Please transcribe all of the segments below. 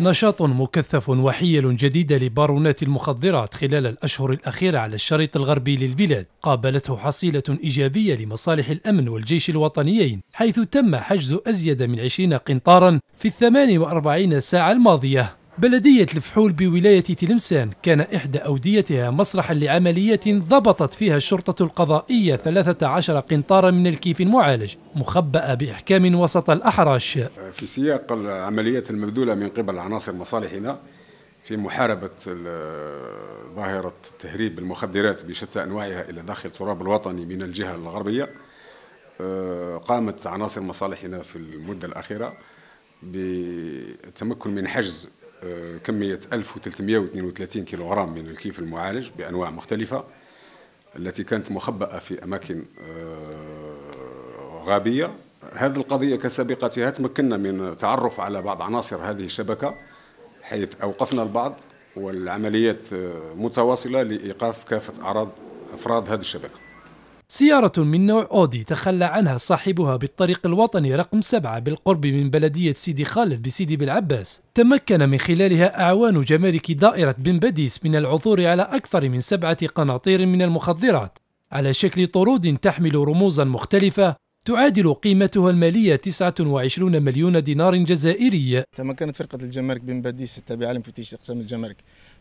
نشاط مكثف وحيل جديدة لبارونات المخدرات خلال الأشهر الأخيرة على الشريط الغربي للبلاد قابلته حصيلة إيجابية لمصالح الأمن والجيش الوطنيين حيث تم حجز أزيد من 20 قنطارا في الثمان وأربعين ساعة الماضية بلدية الفحول بولاية تلمسان كان إحدى أوديتها مسرحا لعملية ضبطت فيها الشرطة القضائية 13 قنطارا من الكيف المعالج مخبأ بإحكام وسط الأحراش في سياق العمليات المبذولة من قبل عناصر مصالحنا في محاربة ظاهرة تهريب المخدرات بشتى أنواعها إلى داخل التراب الوطني من الجهة الغربية آه، قامت عناصر مصالحنا في المدة الأخيرة بالتمكن من حجز كمية 1332 كيلوغرام من الكيف المعالج بأنواع مختلفة التي كانت مخبأة في أماكن آه، غابية هذه القضية كسابقتها تمكنا من تعرف على بعض عناصر هذه الشبكة حيث أوقفنا البعض والعمليات آه، متواصلة لإيقاف كافة أعراض أفراد هذه الشبكة سيارة من نوع أودي تخلى عنها صاحبها بالطريق الوطني رقم 7 بالقرب من بلدية سيدي خالد بسيدي بالعباس تمكن من خلالها أعوان جمارك دائرة بن بديس من العثور على أكثر من سبعة قناطير من المخدرات على شكل طرود تحمل رموزا مختلفة تعادل قيمتها المالية 29 مليون دينار جزائري تمكنت فرقة الجمارك بن باديس التابعة لمفتش أقسام الجمارك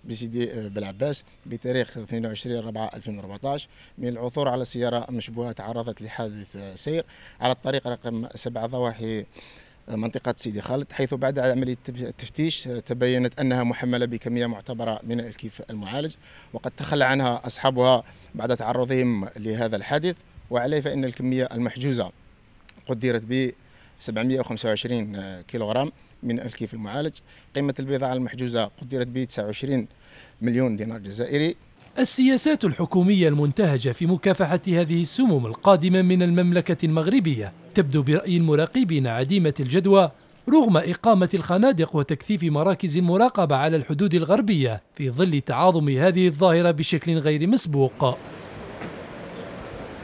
بسيدي آه، بالعباس بتاريخ 22 4 2014 من العثور على سيارة مشبوهة تعرضت لحادث سير على الطريق رقم 7 ضواحي آه، منطقة سيدي خالد حيث بعد عملية التفتيش آه، تبينت أنها محملة بكمية معتبرة من الكيف المعالج وقد تخلى عنها أصحابها بعد تعرضهم لهذا الحادث وعليه فإن الكمية المحجوزة قدرت ب 725 كيلوغرام من الكيف المعالج قيمة البضاعة المحجوزة قدرت ب 29 مليون دينار جزائري السياسات الحكومية المنتهجة في مكافحة هذه السموم القادمة من المملكة المغربية تبدو برأي المراقبين عديمة الجدوى رغم إقامة الخنادق وتكثيف مراكز المراقبة على الحدود الغربية في ظل تعاظم هذه الظاهرة بشكل غير مسبوق